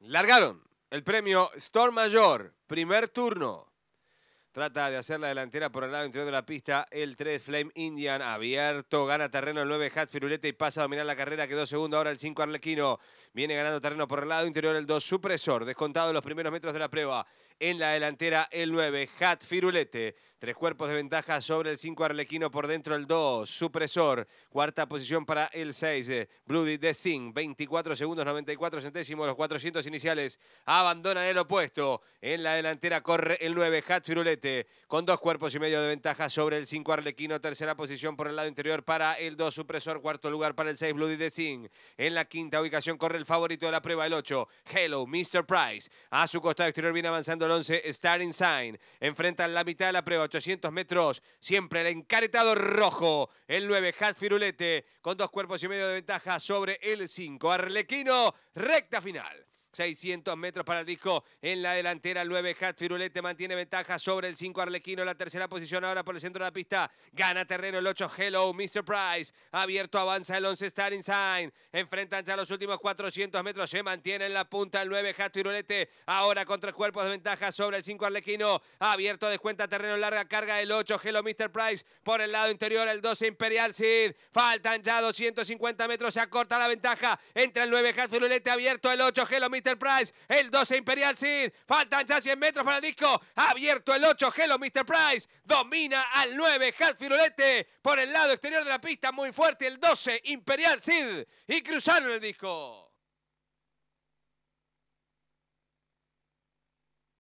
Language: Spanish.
Largaron el premio Storm Mayor, primer turno. Trata de hacer la delantera por el lado interior de la pista. El 3 Flame Indian abierto. Gana terreno el 9 Hat Firulete y pasa a dominar la carrera. Quedó segundo ahora el 5 Arlequino. Viene ganando terreno por el lado interior el 2 Supresor. Descontado en los primeros metros de la prueba en la delantera el 9, Hat Firulete. Tres cuerpos de ventaja sobre el 5 Arlequino por dentro el 2, Supresor. Cuarta posición para el 6, eh, Bloody de Sing. 24 segundos, 94 centésimos, los 400 iniciales abandonan el opuesto. En la delantera corre el 9, Hat Firulete, con dos cuerpos y medio de ventaja sobre el 5 Arlequino. Tercera posición por el lado interior para el 2, Supresor. Cuarto lugar para el 6, Bloody de Sing. En la quinta ubicación corre el favorito de la prueba, el 8, Hello, Mr. Price. A su costado exterior viene avanzando 11 Star Sign. Enfrentan la mitad de la prueba, 800 metros. Siempre el encaretado rojo. El 9, Hat Firulete, con dos cuerpos y medio de ventaja sobre el 5. Arlequino, recta final. 600 metros para el disco en la delantera. 9 Hat Firulete mantiene ventaja sobre el 5 Arlequino. La tercera posición ahora por el centro de la pista. Gana terreno el 8 Hello Mr. Price. Abierto avanza el 11 Star Sign. Enfrentan ya los últimos 400 metros. Se mantiene en la punta el 9 Hat Firulete. Ahora con tres cuerpos de ventaja sobre el 5 Arlequino. Abierto descuenta terreno larga carga el 8 Hello Mr. Price. Por el lado interior el 12 Imperial Sid. Faltan ya 250 metros. Se acorta la ventaja entre el 9 Hat Firulete. Abierto el 8 Hello Mr. Mr. Price. El 12 Imperial Sid, Faltan ya 100 metros para el disco. Abierto el 8. Hello Mr. Price. Domina al 9. Hatfield Por el lado exterior de la pista. Muy fuerte el 12 Imperial Sid Y cruzaron el disco.